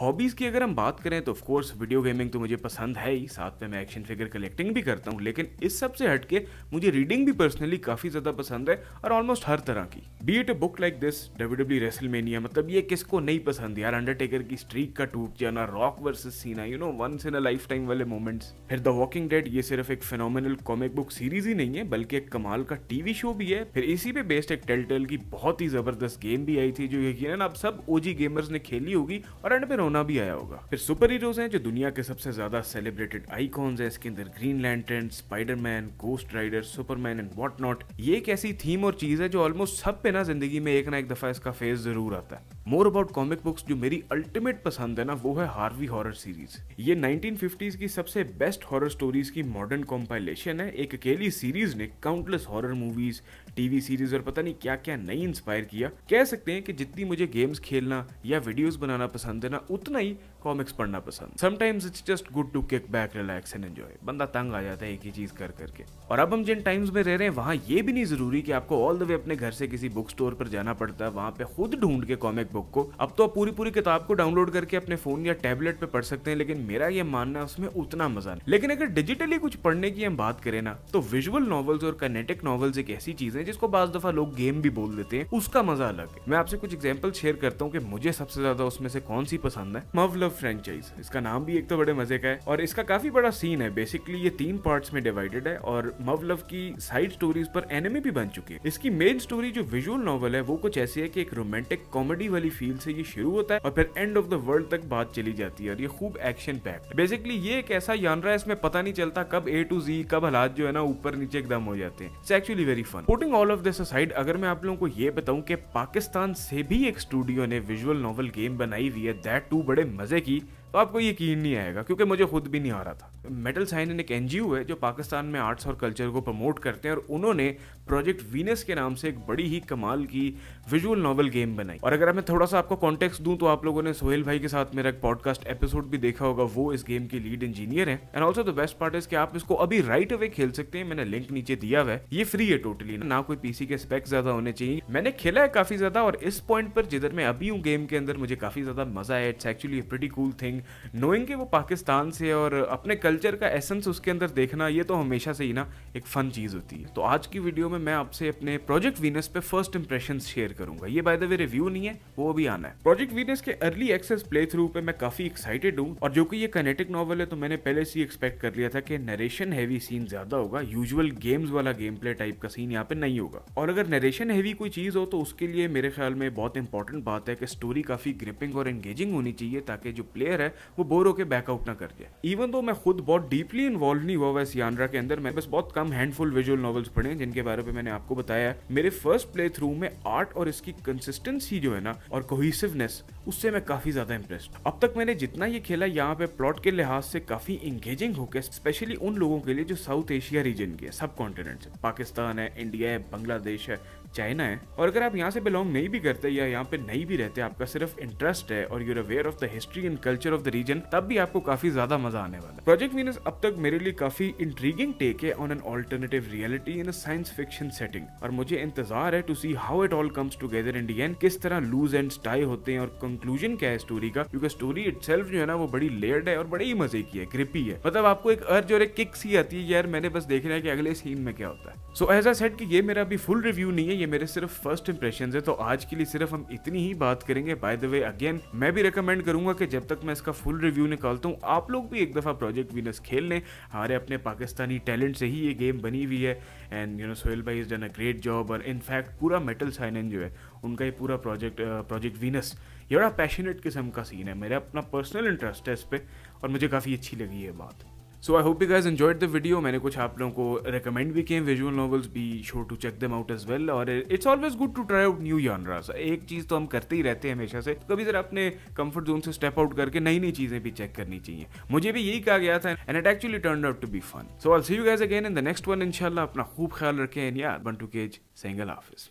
hobbies की अगर हम बात करें तो ऑफकोर्स वीडियो गेमिंग तो मुझे पसंद है ही साथ में मैं एक्शन फिगर कलेक्टिंग भी करता हूँ लेकिन इस सब से हटके मुझे रीडिंग भी पर्सनली काफ़ी ज़्यादा पसंद है और ऑलमोस्ट हर तरह की be at it book like this W W WrestleMania मतलब ये किसको नहीं पसंद यार अंडरटेकर की स्ट्रीक का टूट जाना Rock versus Cena you know once in a lifetime वाले मोमेंट्स फिर द वॉकिंग डेड ये सिर्फ एक फिनोमिनल कॉमिक बुक सीरीज ही नहीं है बल्कि एक कमाल का टीवी शो भी है फिर इसी पे बेस्ड एक टेल टेल की बहुत ही ज़बरदस्त गेम भी आई थी जो यकीन आप सब ओजी गेमर्स ने खेली होगी और एंड पे होना भी आया होगा फिर सुपर हीरोज हैं जो दुनिया के सबसे ज्यादा सेलिब्रेटेड आईकॉन हैं इसके अंदर Green Lantern Spiderman Ghost Rider Superman and what not ये एक ऐसी थीम और चीज है जो ऑलमोस्ट सब पे ना जिंदगी में एक ना एक दफा इसका फेज जरूर आता है मोर अबाउट कॉमिक बुक्स जो मेरी अल्टीमेट पसंद है ना वो है हार्वी हॉरर सीरीज ये 1950s की सबसे बेस्ट हॉरर स्टोरीज की मॉडर्न कॉम्पाइलेशन है एक अकेली सीरीज ने countless horror movies TV series और पता नहीं क्या क्या नहीं इंस्पायर किया कह सकते हैं कि जितनी मुझे गेम्स खेलना या वीडियोस बनाना पसंद है ना उतना ही कॉमिक्स पढ़ना पसंद sometimes it's just good to kick back relax and enjoy बंदा तंग आ जाता है एक ही चीज कर करके और अब हम जिन टाइम्स में रह रहे हैं वहाँ ये भी नहीं जरूरी कि आपको ऑल द वे अपने घर से किसी बुक स्टोर पर जाना पड़ता है वहाँ पे खुद ढूंढ के कॉमिक कॉमिक बुक को अब तो आप पूरी पूरी किताब को डाउनलोड करके अपने फोन या टैबलेट पे पढ़ सकते हैं लेकिन मेरा ये मानना है उसमें उतना मजा नहीं लेकिन अगर डिजिटली कुछ पढ़ने की हम बात करें ना तो विजुअल नॉवल्स और कनेटिक नॉवल्स एक ऐसी चीज है जिसको बाज दफा लोग गेम भी बोल देते हैं उसका मजा अलग है मैं आपसे कुछ एग्जाम्पल शेयर करता हूँ कि मुझे सबसे ज्यादा उसमें से कौन सी पसंद है मव लव फ्रेंचाइज इसका नाम भी एक तो बड़े मजे का है और इसका काफी बड़ा सीन है बेसिकली ये तीन पार्ट में डिवाइडेड है और मव लव की साइड स्टोरीज पर एनिमी भी बन चुकी है इसकी मेन स्टोरी जो विजुअल नॉवल है वो कुछ ऐसी है कि एक रोमांटिक कॉमेडी वाली फील से ये शुरू होता है और फिर एंड ऑफ द वर्ल्ड तक बात चली जाती है और ये खूब एक्शन पैक बेसिकली ये एक ऐसा यानरा है इसमें पता नहीं चलता कब ए टू जी कब हालात जो है ना ऊपर नीचे एकदम हो जाते हैं it's actually very fun putting all of this aside अगर मैं आप लोगों को ये बताऊं कि पाकिस्तान से भी एक स्टूडियो ने विजुअल नॉवल गेम बनाई हुई है दैट टू बड़े मजे की तो आपको यकीन नहीं आएगा क्योंकि मुझे खुद भी नहीं आ रहा था मेटल साइन एक एनजीओ है जो पाकिस्तान में आर्ट्स और कल्चर को प्रमोट करते हैं और उन्होंने प्रोजेक्ट वीनस के नाम से एक बड़ी ही कमाल की विजुअल नॉवल गेम बनाई और अगर मैं थोड़ा सा आपको कॉन्टेक्स्ट दूं तो आप लोगों ने सोहेल भाई के साथ मेरा एक पॉडकास्ट एपिसोड भी देखा होगा वो इस गेम के लीड इंजीनियर है and also the best part is कि आप इसको अभी राइट अवे खेल सकते हैं मैंने लिंक नीचे दिया हुआ है ये फ्री है टोटली ना कोई पीसी के स्पेक्स ज्यादा होने चाहिए मैंने खेला है काफी ज्यादा और इस पॉइंट पर जिधर मैं अभी हूँ गेम के अंदर मुझे काफी ज्यादा मजा है it's actually pretty cool thing knowing के वो पाकिस्तान से और अपने कल्चर का एसेंस उसके अंदर देखना ये तो हमेशा से ही ना एक फन चीज होती है तो आज की वीडियो में मैं आपसे अपने प्रोजेक्ट वीनस पे फर्स्ट इंप्रेशन शेयर करूंगा ये बाय द वे रिव्यू नहीं है वो अभी आना है प्रोजेक्ट वीनस के अर्ली एक्सेस प्ले थ्रू पे मैं काफी एक्साइटेड हूँ और जो कि ये कनेटिक नॉवल है तो मैंने पहले से एक्सपेक्ट कर लिया था कि नरेशन हैवी सीन ज्यादा होगा यूजुअल गेम्स वाला गेम प्ले टाइप का सीन यहाँ पे नहीं होगा और अगर नरेशन हैवी कोई चीज हो तो उसके लिए मेरे ख्याल में बहुत इंपॉर्टेंट बात है कि स्टोरी काफी ग्रिपिंग और एंगेजिंग होनी चाहिए ताकि जो प्लेयर है वो बोर होकर बैकआउट ना कर जाए इवन तो मैं खुद बहुत डीपली इन्वॉल्व नहीं हुआ वैसे यानरा के अंदर मैं बस बहुत कम हैंडफुल विजुअल नॉवल्स पढ़े जिनके बारे में पे मैंने आपको बताया मेरे फर्स्ट प्ले थ्रू में आर्ट और इसकी कंसिस्टेंसी जो है ना और कोहिसिवनेस उससे मैं काफ़ी ज़्यादा इम्प्रेस्ड अब तक मैंने जितना ये खेला यहाँ पे प्लॉट के लिहाज से काफ़ी इंगेजिंग होकर स्पेशली उन लोगों के लिए जो साउथ एशिया रीजन के सब कॉन्टिनेंट है पाकिस्तान है इंडिया है बांग्लादेश है चाइना है और अगर आप यहाँ से बिलोंग नहीं भी करते या यहाँ पे नहीं भी रहते आपका सिर्फ इंटरेस्ट है और you're aware of the history and culture of the region तब भी आपको काफी ज्यादा मजा आने वाला है प्रोजेक्ट मीनस अब तक मेरे लिए काफी इंट्रीगिंग टेक है on an alternative reality in science fiction setting और मुझे इंतजार है to see how it all comes together Indian किस तरह लूज एंड स्टाई होते हैं और कंक्लूजन क्या है स्टोरी का क्योंकि स्टोरी इट जो है ना वो बड़ी लेयर्ड है और बड़ी ही मजे की है ग्रिपी है मतलब आपको एक अर्ज और एक किक सी आती है यार मैंने बस देखना है कि अगले सीन में क्या होता है सो एज आ सेट कि ये मेरा अभी फुल रिव्यू नहीं है ये मेरे सिर्फ फर्स्ट इंप्रेशन है तो आज के लिए सिर्फ हम इतनी ही बात करेंगे बाय द वे अगेन मैं भी रिकमेंड करूंगा कि जब तक मैं इसका फुल रिव्यू निकालता हूँ आप लोग भी एक दफ़ा प्रोजेक्ट वीनस खेल लें हमारे अपने पाकिस्तानी टैलेंट से ही ये गेम बनी हुई है एंड यू नो सोहेल भाई is done a great job और इनफैक्ट पूरा मेटल साइन जो है उनका ही पूरा प्रोजेक्ट प्रोजेक्ट वीनस ये बड़ा पैशनेट किस्म का सीन है मेरा अपना पर्सनल इंटरेस्ट है इस पर और मुझे काफ़ी अच्छी लगी ये बात so I hope you guys enjoyed the video मैंने कुछ आप लोगों को रिकमेंड भी किए विजुअल नॉवल्स भी show to check them out as well और it's always good to try out new genres एक चीज़ तो हम करते ही रहते हैं हमेशा से कभी जरा अपने कम्फर्ट जोन से स्टेप आउट करके नई नई चीज़ें भी चेक करनी चाहिए मुझे भी यही कहा गया था and it actually turn out to be fun so I'll see you guys again in the next one इनशाला अपना खूब ख्याल रखें एन यार one two cage single office